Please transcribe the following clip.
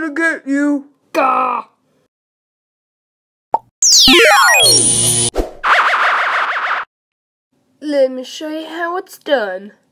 gonna get you! Gah! Let me show you how it's done.